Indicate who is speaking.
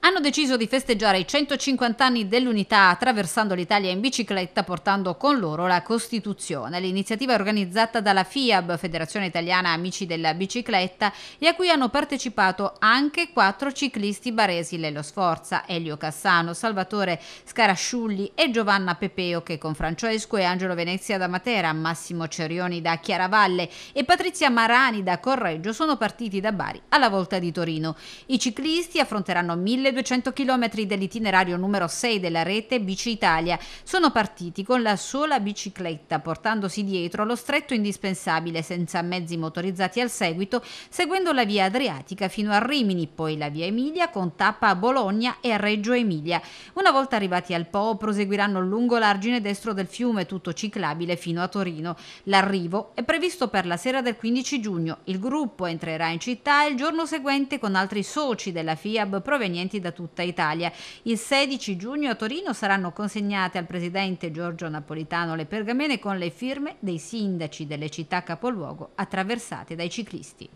Speaker 1: hanno deciso di festeggiare i 150 anni dell'unità attraversando l'Italia in bicicletta portando con loro la Costituzione. L'iniziativa è organizzata dalla FIAB, Federazione Italiana Amici della Bicicletta, e a cui hanno partecipato anche quattro ciclisti baresi Lello Sforza, Elio Cassano, Salvatore Scarasciulli e Giovanna Pepeo che con Francesco e Angelo Venezia da Matera, Massimo Cerioni da Chiaravalle e Patrizia Marani da Correggio sono partiti da Bari alla volta di Torino. I ciclisti affronteranno mille 1200 km dell'itinerario numero 6 della rete Bici Italia. Sono partiti con la sola bicicletta, portandosi dietro lo stretto indispensabile senza mezzi motorizzati al seguito, seguendo la via Adriatica fino a Rimini, poi la via Emilia con tappa a Bologna e a Reggio Emilia. Una volta arrivati al Po proseguiranno lungo l'argine destro del fiume tutto ciclabile fino a Torino. L'arrivo è previsto per la sera del 15 giugno. Il gruppo entrerà in città il giorno seguente con altri soci della FIAB provenienti da tutta Italia. Il 16 giugno a Torino saranno consegnate al presidente Giorgio Napolitano le pergamene con le firme dei sindaci delle città capoluogo attraversate dai ciclisti.